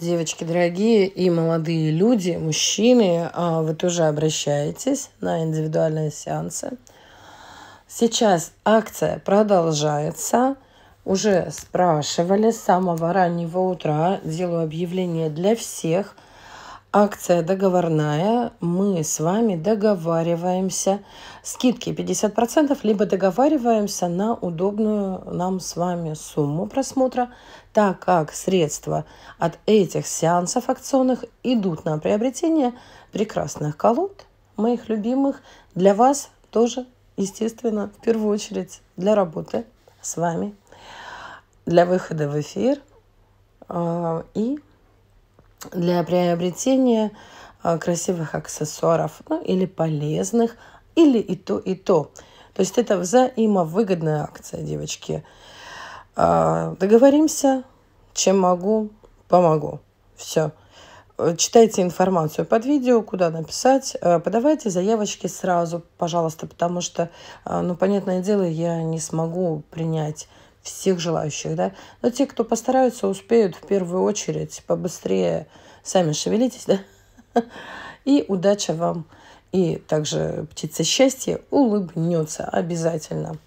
Девочки дорогие и молодые люди, мужчины, а, вы тоже обращаетесь на индивидуальные сеансы. Сейчас акция продолжается. Уже спрашивали с самого раннего утра. Делаю объявление для всех – Акция договорная. Мы с вами договариваемся. Скидки 50%, либо договариваемся на удобную нам с вами сумму просмотра, так как средства от этих сеансов акционных идут на приобретение прекрасных колод, моих любимых, для вас тоже, естественно, в первую очередь для работы с вами, для выхода в эфир а, и для приобретения а, красивых аксессуаров ну, или полезных, или и то, и то. То есть это взаимовыгодная акция, девочки. А, договоримся, чем могу, помогу. Все. Читайте информацию под видео, куда написать. А, подавайте заявочки сразу, пожалуйста, потому что, ну, понятное дело, я не смогу принять всех желающих, да. Но те, кто постараются, успеют в первую очередь побыстрее. Сами шевелитесь, да. И удача вам. И также птица счастья улыбнется обязательно.